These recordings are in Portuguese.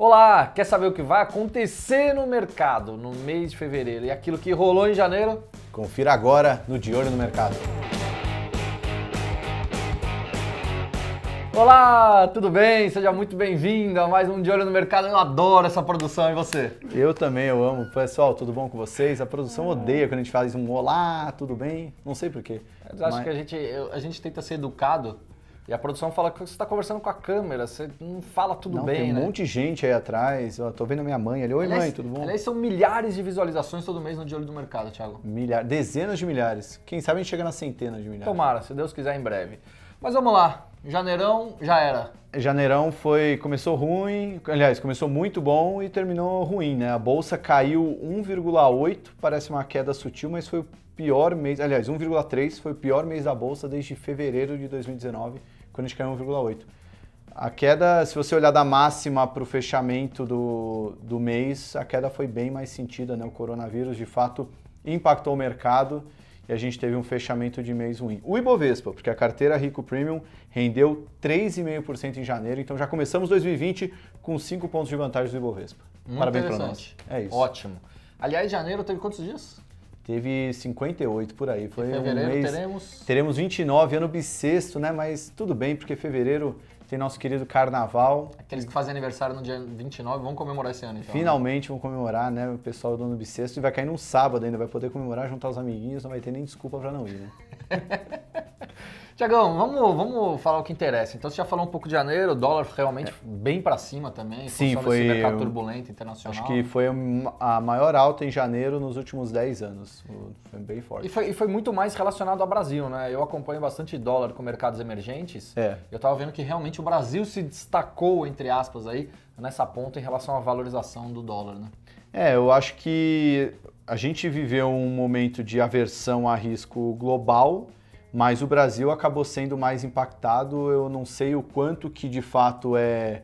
Olá, quer saber o que vai acontecer no mercado no mês de fevereiro e aquilo que rolou em janeiro? Confira agora no De Olho no Mercado. Olá, tudo bem? Seja muito bem-vindo a mais um De Olho no Mercado. Eu adoro essa produção, e você? Eu também, eu amo. Pessoal, tudo bom com vocês? A produção ah. odeia quando a gente faz um olá, tudo bem? Não sei porquê. Mas... Acho que a gente, a gente tenta ser educado e a produção fala que você está conversando com a câmera, você não fala tudo não, bem, tem um né? monte de gente aí atrás. Eu tô vendo minha mãe ali. Oi, aliás, mãe, tudo bom? Aliás, são milhares de visualizações todo mês no Diário do Mercado, Thiago. Milhares, dezenas de milhares. Quem sabe a gente chega na centena de milhares. Tomara, se Deus quiser, em breve. Mas vamos lá. Janeirão já era. Janeirão foi começou ruim, aliás, começou muito bom e terminou ruim, né? A bolsa caiu 1,8, parece uma queda sutil, mas foi o pior mês, aliás, 1,3 foi o pior mês da bolsa desde fevereiro de 2019 gente caiu 1,8. A queda, se você olhar da máxima para o fechamento do, do mês, a queda foi bem mais sentida, né? O coronavírus, de fato, impactou o mercado e a gente teve um fechamento de mês ruim. O Ibovespa, porque a carteira Rico Premium rendeu 3,5% em janeiro, então já começamos 2020 com 5 pontos de vantagem do Ibovespa. Muito Parabéns para nós. É isso. Ótimo. Aliás, janeiro teve quantos dias? Teve 58 por aí. Foi um mês. Teremos... teremos 29, ano bissexto, né? Mas tudo bem, porque fevereiro tem nosso querido carnaval. Aqueles que fazem aniversário no dia 29 vão comemorar esse ano, então. Né? Finalmente né? vão comemorar, né? O pessoal do ano bissexto. E vai cair num sábado ainda, vai poder comemorar, juntar os amiguinhos, não vai ter nem desculpa para não ir, né? Tiagão, vamos, vamos falar o que interessa. Então, você já falou um pouco de janeiro, o dólar realmente é. bem para cima também. Sim, foi. Esse mercado turbulento internacional. Acho que foi a maior alta em janeiro nos últimos 10 anos. Foi bem forte. E foi, e foi muito mais relacionado ao Brasil, né? Eu acompanho bastante dólar com mercados emergentes. É. Eu estava vendo que realmente o Brasil se destacou, entre aspas, aí, nessa ponta em relação à valorização do dólar, né? É, eu acho que a gente viveu um momento de aversão a risco global mas o Brasil acabou sendo mais impactado. Eu não sei o quanto que de fato é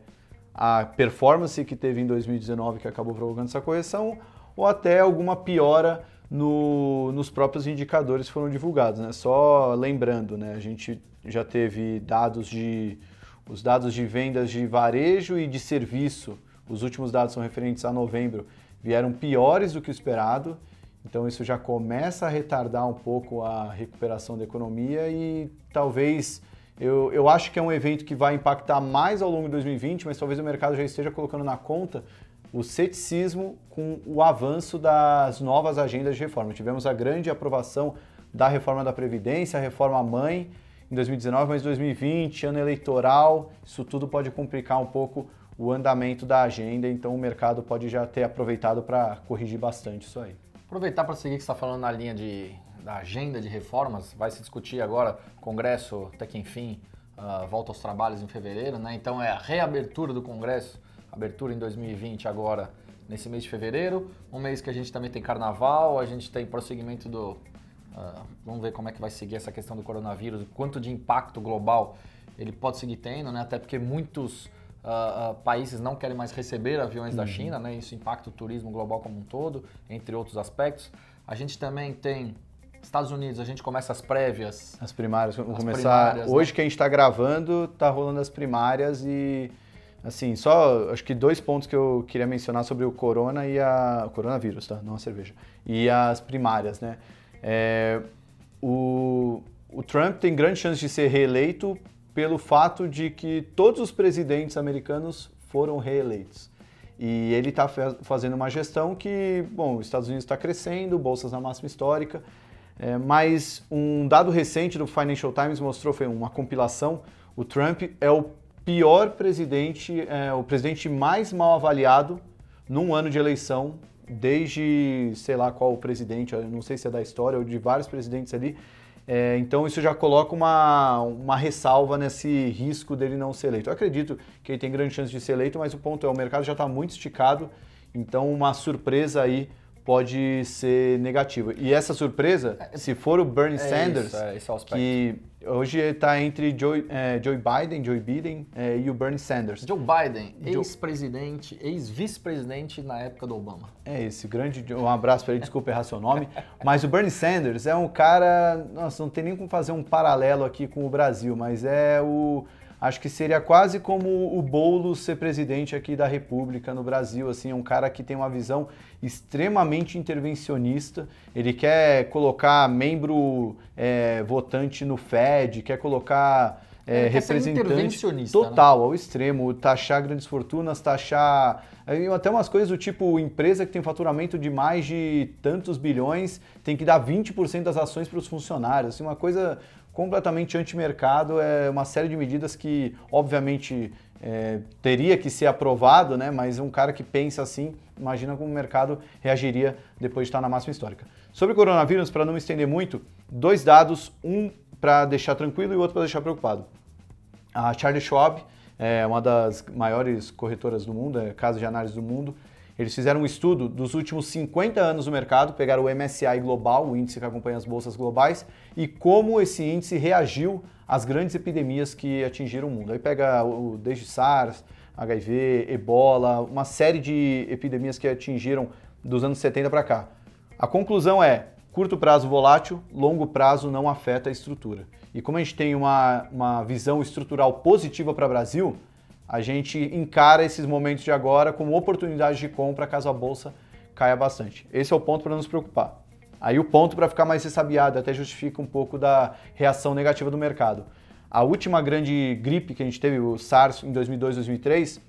a performance que teve em 2019 que acabou provocando essa correção, ou até alguma piora no, nos próprios indicadores que foram divulgados. Né? Só lembrando, né? a gente já teve dados de os dados de vendas de varejo e de serviço. Os últimos dados são referentes a novembro, vieram piores do que o esperado então isso já começa a retardar um pouco a recuperação da economia e talvez eu, eu acho que é um evento que vai impactar mais ao longo de 2020, mas talvez o mercado já esteja colocando na conta o ceticismo com o avanço das novas agendas de reforma. Tivemos a grande aprovação da reforma da Previdência, a reforma mãe em 2019, mas 2020, ano eleitoral, isso tudo pode complicar um pouco o andamento da agenda, então o mercado pode já ter aproveitado para corrigir bastante isso aí. Aproveitar para seguir que está falando na linha de, da agenda de reformas, vai se discutir agora, Congresso, até que enfim, uh, volta aos trabalhos em fevereiro, né? Então é a reabertura do Congresso, abertura em 2020 agora, nesse mês de fevereiro, um mês que a gente também tem carnaval, a gente tem prosseguimento do... Uh, vamos ver como é que vai seguir essa questão do coronavírus, quanto de impacto global ele pode seguir tendo, né? Até porque muitos uh, países não querem mais receber aviões uhum. da China, né? isso impacta o turismo global como um todo, entre outros aspectos. A gente também tem Estados Unidos, a gente começa as prévias. As primárias, vamos começar. Primárias, né? hoje né? que a gente está gravando, está rolando as primárias e. Assim, só acho que dois pontos que eu queria mencionar sobre o corona e a. O coronavírus, tá? Não a cerveja. E as primárias, né? É, o, o Trump tem grande chance de ser reeleito pelo fato de que todos os presidentes americanos foram reeleitos. E ele está fazendo uma gestão que, bom, os Estados Unidos está crescendo, bolsas na máxima histórica, é, mas um dado recente do Financial Times mostrou, foi uma compilação, o Trump é o pior presidente, é, o presidente mais mal avaliado num ano de eleição desde, sei lá qual o presidente, não sei se é da história ou de vários presidentes ali, é, então isso já coloca uma, uma ressalva nesse risco dele não ser eleito. Eu acredito que ele tem grande chance de ser eleito, mas o ponto é, o mercado já está muito esticado, então uma surpresa aí pode ser negativa. E essa surpresa, é, se for o Bernie é Sanders, isso, é, esse é que hoje está entre Joe, é, Joe Biden, Joe Biden é, e o Bernie Sanders. Joe Biden, ex-presidente, ex-vice-presidente na época do Obama. É esse, grande. Um abraço para ele, desculpa errar seu nome. Mas o Bernie Sanders é um cara. Nossa, não tem nem como fazer um paralelo aqui com o Brasil, mas é o Acho que seria quase como o Boulos ser presidente aqui da República no Brasil, assim, um cara que tem uma visão extremamente intervencionista, ele quer colocar membro é, votante no Fed, quer colocar é, representante né? total, né? ao extremo, taxar grandes fortunas, taxar até umas coisas do tipo empresa que tem faturamento de mais de tantos bilhões tem que dar 20% das ações para os funcionários, assim, uma coisa completamente antimercado, é uma série de medidas que, obviamente, é, teria que ser aprovado, né? mas um cara que pensa assim, imagina como o mercado reagiria depois de estar na máxima histórica. Sobre o coronavírus, para não me estender muito, dois dados, um para deixar tranquilo e outro para deixar preocupado. A Charles Schwab, é uma das maiores corretoras do mundo, é casa de análise do mundo, eles fizeram um estudo dos últimos 50 anos do mercado, pegaram o MSCI Global, o índice que acompanha as bolsas globais, e como esse índice reagiu às grandes epidemias que atingiram o mundo. Aí pega o, desde SARS, HIV, Ebola, uma série de epidemias que atingiram dos anos 70 para cá. A conclusão é: curto prazo volátil, longo prazo não afeta a estrutura. E como a gente tem uma, uma visão estrutural positiva para o Brasil, a gente encara esses momentos de agora como oportunidade de compra caso a bolsa caia bastante. Esse é o ponto para nos preocupar. Aí o ponto para ficar mais ressabiado, até justifica um pouco da reação negativa do mercado. A última grande gripe que a gente teve, o SARS em 2002, 2003,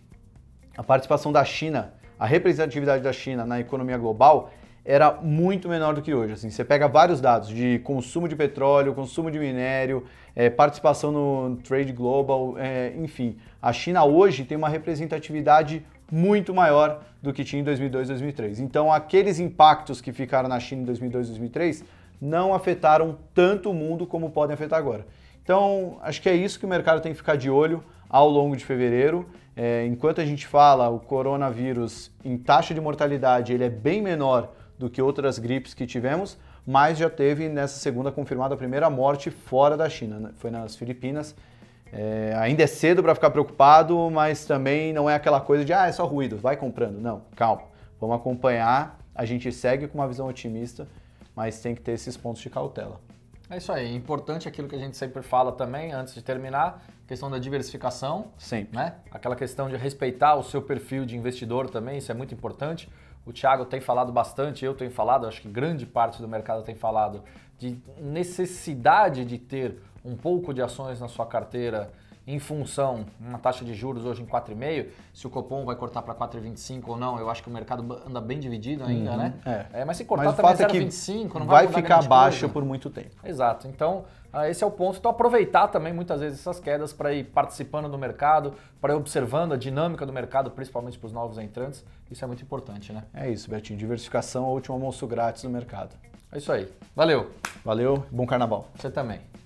a participação da China, a representatividade da China na economia global era muito menor do que hoje. Assim, você pega vários dados de consumo de petróleo, consumo de minério, é, participação no trade global, é, enfim. A China hoje tem uma representatividade muito maior do que tinha em 2002, 2003. Então, aqueles impactos que ficaram na China em 2002, 2003 não afetaram tanto o mundo como podem afetar agora. Então, acho que é isso que o mercado tem que ficar de olho ao longo de fevereiro. É, enquanto a gente fala, o coronavírus em taxa de mortalidade ele é bem menor do que outras gripes que tivemos, mas já teve nessa segunda confirmada a primeira morte fora da China, né? foi nas Filipinas. É, ainda é cedo para ficar preocupado, mas também não é aquela coisa de ah, é só ruído, vai comprando. Não, calma, vamos acompanhar. A gente segue com uma visão otimista, mas tem que ter esses pontos de cautela. É isso aí, é importante aquilo que a gente sempre fala também, antes de terminar, questão da diversificação. Sempre. Né? Aquela questão de respeitar o seu perfil de investidor também, isso é muito importante. O Thiago tem falado bastante, eu tenho falado, acho que grande parte do mercado tem falado de necessidade de ter um pouco de ações na sua carteira em função uma taxa de juros hoje em 4,5, se o Copom vai cortar para 4,25 ou não, eu acho que o mercado anda bem dividido ainda, uhum, né? É. é. mas se cortar mas também 0,25, é não vai, vai ficar baixo coisa. por muito tempo. Exato. Então, ah, esse é o ponto. Então, aproveitar também muitas vezes essas quedas para ir participando do mercado, para ir observando a dinâmica do mercado, principalmente para os novos entrantes. Isso é muito importante, né? É isso, Bertinho. Diversificação é o último almoço grátis do mercado. É isso aí. Valeu. Valeu. Bom carnaval. Você também.